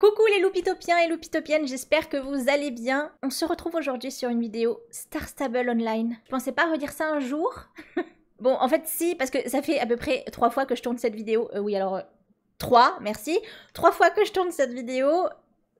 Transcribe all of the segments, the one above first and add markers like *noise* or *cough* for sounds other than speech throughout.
Coucou les loupitopiens et loupitopiennes, j'espère que vous allez bien. On se retrouve aujourd'hui sur une vidéo Star Stable Online. Je pensais pas redire ça un jour. *laughs* bon, en fait, si, parce que ça fait à peu près trois fois que je tourne cette vidéo. Euh, oui, alors. Euh, trois, merci. Trois fois que je tourne cette vidéo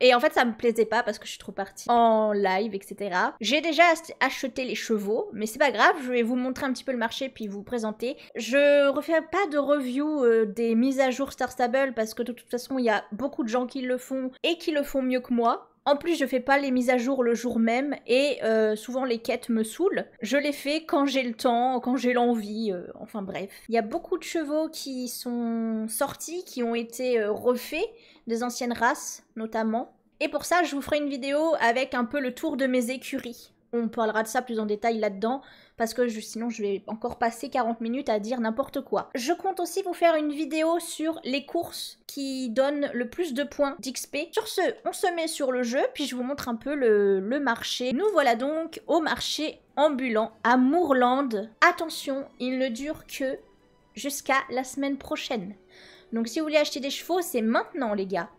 et en fait, ça me plaisait pas parce que je suis trop partie en live, etc. J'ai déjà acheté les chevaux, mais c'est pas grave, je vais vous montrer un petit peu le marché puis vous présenter. Je refais pas de review euh, des mises à jour Star Stable parce que de toute façon, il y a beaucoup de gens qui le font et qui le font mieux que moi. En plus, je fais pas les mises à jour le jour même et euh, souvent les quêtes me saoulent. Je les fais quand j'ai le temps, quand j'ai l'envie, euh, enfin bref. Il y a beaucoup de chevaux qui sont sortis, qui ont été refaits, des anciennes races notamment. Et pour ça, je vous ferai une vidéo avec un peu le tour de mes écuries. On parlera de ça plus en détail là-dedans, parce que sinon je vais encore passer 40 minutes à dire n'importe quoi. Je compte aussi vous faire une vidéo sur les courses qui donnent le plus de points d'XP. Sur ce, on se met sur le jeu, puis je vous montre un peu le, le marché. Nous voilà donc au marché ambulant à Moorland. Attention, il ne dure que jusqu'à la semaine prochaine. Donc si vous voulez acheter des chevaux, c'est maintenant les gars.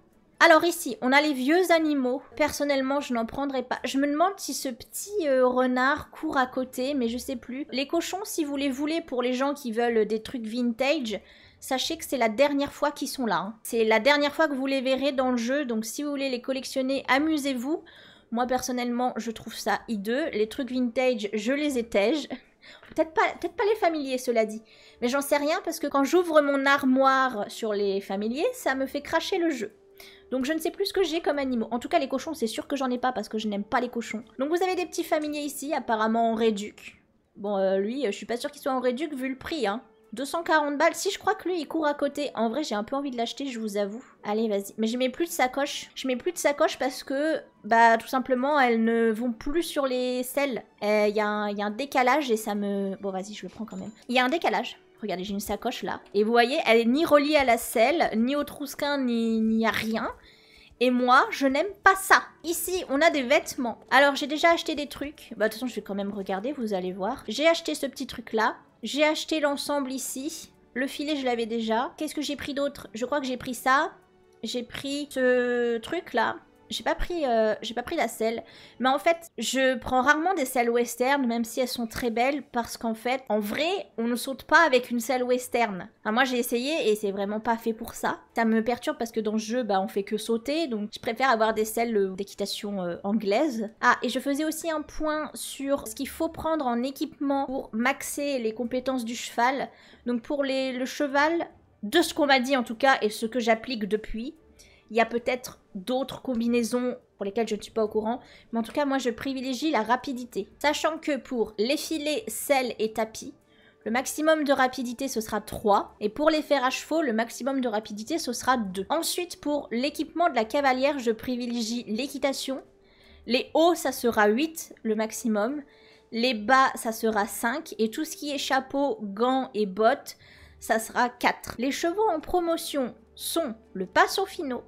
Alors ici, on a les vieux animaux. Personnellement, je n'en prendrai pas. Je me demande si ce petit euh, renard court à côté, mais je sais plus. Les cochons, si vous les voulez pour les gens qui veulent des trucs vintage, sachez que c'est la dernière fois qu'ils sont là. Hein. C'est la dernière fois que vous les verrez dans le jeu, donc si vous voulez les collectionner, amusez-vous. Moi personnellement, je trouve ça hideux. Les trucs vintage, je les étège. *laughs* Peut-être pas, pas les familiers, cela dit. Mais j'en sais rien parce que quand j'ouvre mon armoire sur les familiers, ça me fait cracher le jeu. Donc je ne sais plus ce que j'ai comme animaux. En tout cas, les cochons, c'est sûr que j'en ai pas parce que je n'aime pas les cochons. Donc vous avez des petits familiers ici, apparemment en réduc. Bon, euh, lui, euh, je suis pas sûr qu'il soit en réduc vu le prix, hein. 240 balles. Si je crois que lui, il court à côté. En vrai, j'ai un peu envie de l'acheter, je vous avoue. Allez, vas-y. Mais je mets plus de sacoche. Je mets plus de sacoche parce que, bah, tout simplement, elles ne vont plus sur les selles. Euh, il y, a un décalage et ça me... Bon, vas-y, je le prends quand même. Il y a un décalage. Regardez, j'ai une sacoche là. Et vous voyez, elle est ni reliée à la selle, ni au trousquin, ni, ni à rien. Et moi, je n'aime pas ça. Ici, on a des vêtements. Alors, j'ai déjà acheté des trucs. Bah, de toute façon, je vais quand même regarder, vous allez voir. J'ai acheté ce petit truc-là. J'ai acheté l'ensemble ici. Le filet, je l'avais déjà. Qu'est-ce que j'ai pris d'autre Je crois que j'ai pris ça. J'ai pris ce truc-là j'ai pas pris, euh, j'ai pas pris la selle. Mais en fait, je prends rarement des selles western, même si elles sont très belles, parce qu'en fait, en vrai, on ne saute pas avec une selle western. moi, j'ai essayé et c'est vraiment pas fait pour ça. Ça me perturbe parce que dans ce jeu, bah, on fait que sauter, donc je préfère avoir des selles euh, d'équitation euh, anglaise. Ah, et je faisais aussi un point sur ce qu'il faut prendre en équipement pour maxer les compétences du cheval. Donc pour le cheval, de ce qu'on m'a dit en tout cas et ce que j'applique depuis, il y a peut-être d'autres combinaisons pour lesquelles je ne suis pas au courant. Mais en tout cas, moi, je privilégie la rapidité. Sachant que pour les filets, sel et tapis, le maximum de rapidité, ce sera 3. Et pour les fers à chevaux, le maximum de rapidité, ce sera 2. Ensuite, pour l'équipement de la cavalière, je privilégie l'équitation. Les hauts, ça sera 8, le maximum. Les bas, ça sera 5. Et tout ce qui est chapeau, gants et bottes, ça sera 4. Les chevaux en promotion sont le fino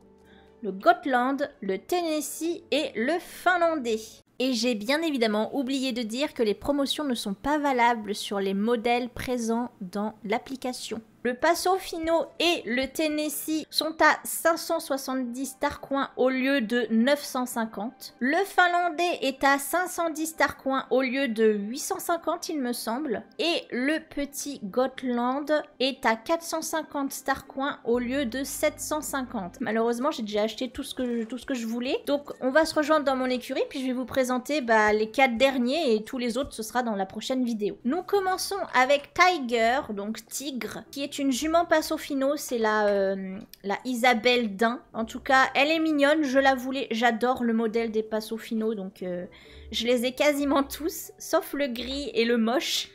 le Gotland, le Tennessee et le Finlandais. Et j'ai bien évidemment oublié de dire que les promotions ne sont pas valables sur les modèles présents dans l'application. Le Paso Fino et le Tennessee sont à 570 starcoins au lieu de 950. Le Finlandais est à 510 starcoins au lieu de 850 il me semble. Et le petit Gotland est à 450 starcoins au lieu de 750. Malheureusement j'ai déjà acheté tout ce, que je, tout ce que je voulais. Donc on va se rejoindre dans mon écurie puis je vais vous présenter bah, les quatre derniers et tous les autres ce sera dans la prochaine vidéo. Nous commençons avec Tiger, donc Tigre, qui est une jument Passofino, c'est la, euh, la Isabelle Dain. En tout cas, elle est mignonne, je la voulais. J'adore le modèle des Passofino, donc euh, je les ai quasiment tous, sauf le gris et le moche.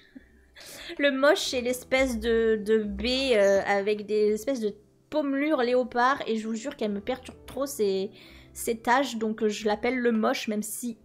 *laughs* le moche, c'est l'espèce de, de baie euh, avec des espèces de pommelures léopard, et je vous jure qu'elle me perturbe trop ces, ces taches, donc je l'appelle le moche, même si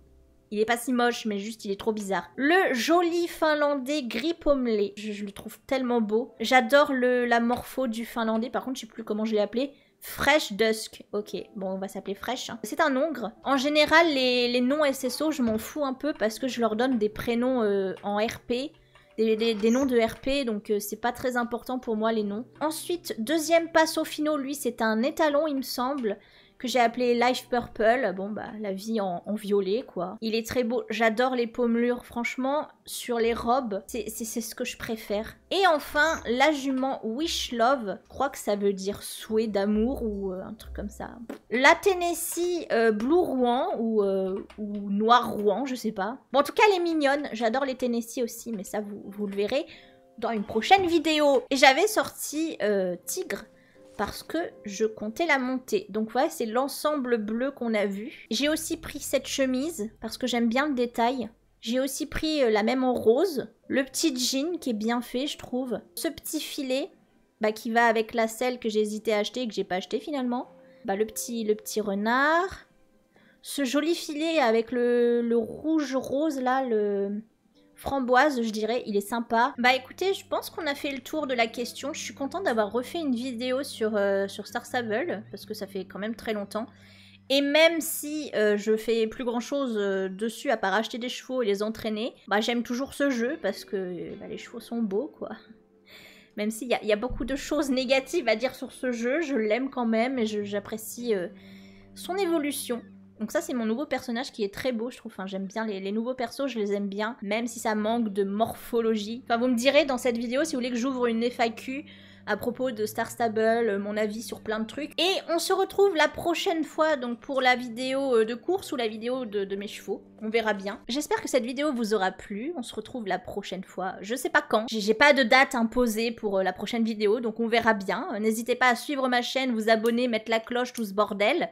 il est pas si moche, mais juste il est trop bizarre. Le joli finlandais gris pommelé. Je, le trouve tellement beau. J'adore la morpho du finlandais. Par contre, je sais plus comment je l'ai appelé. Fresh Dusk. Ok, bon, on va s'appeler Fresh. Hein. C'est un ongre. En général, les, noms SSO, je m'en fous un peu parce que je leur donne des prénoms euh, en RP. Des, noms de RP, donc euh, c'est pas très important pour moi les noms. Ensuite, deuxième Passofino, lui c'est un étalon il me semble que j'ai appelé Life Purple. Bon, bah, la vie en, violet, quoi. Il est très beau. J'adore les pommelures, franchement. Sur les robes, c'est ce que je préfère. Et enfin, la jument Wish Love. Je crois que ça veut dire souhait d'amour ou euh, un truc comme ça. La Tennessee euh, Blue Rouen ou, euh, ou Noir Rouen, je sais pas. Bon, en tout cas, elle est mignonne. J'adore les Tennessee aussi, mais ça, vous, vous le verrez dans une prochaine vidéo. Et j'avais sorti Tigre parce que je comptais la monter. Donc voilà, ouais, c'est l'ensemble bleu qu'on a vu. J'ai aussi pris cette chemise parce que j'aime bien le détail. J'ai aussi pris euh, la même en rose, le petit jean qui est bien fait je trouve, ce petit filet bah, qui va avec la selle que hésité à acheter et que j'ai pas acheté finalement, bah, le, petit, le petit renard, ce joli filet avec le, le rouge rose là, le, framboise, je dirais, il est sympa. Bah écoutez, je pense qu'on a fait le tour de la question. Je suis contente d'avoir refait une vidéo sur, euh, sur Star Stable, parce que ça fait quand même très longtemps. Et même si euh, je fais plus grand chose euh, dessus à part acheter des chevaux et les entraîner, bah j'aime toujours ce jeu parce que bah, les chevaux sont beaux quoi. Même s'il y, a beaucoup de choses négatives à dire sur ce jeu, je l'aime quand même et j'apprécie son évolution. Donc ça c'est mon nouveau personnage qui est très beau je trouve, enfin, j'aime bien les, nouveaux persos, je les aime bien, même si ça manque de morphologie. Enfin vous me direz dans cette vidéo si vous voulez que j'ouvre une FAQ à propos de Star Stable, euh, mon avis sur plein de trucs. Et on se retrouve la prochaine fois donc pour la vidéo euh, de course ou la vidéo de, de mes chevaux. On verra bien. J'espère que cette vidéo vous aura plu. On se retrouve la prochaine fois. Je sais pas quand. J'ai pas de date imposée pour euh, la prochaine vidéo, donc on verra bien. N'hésitez pas à suivre ma chaîne, vous abonner, mettre la cloche, tout ce bordel.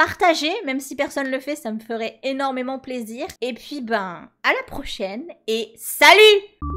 Partager, même si personne ne le fait, ça me ferait énormément plaisir. Et puis ben, à la prochaine et salut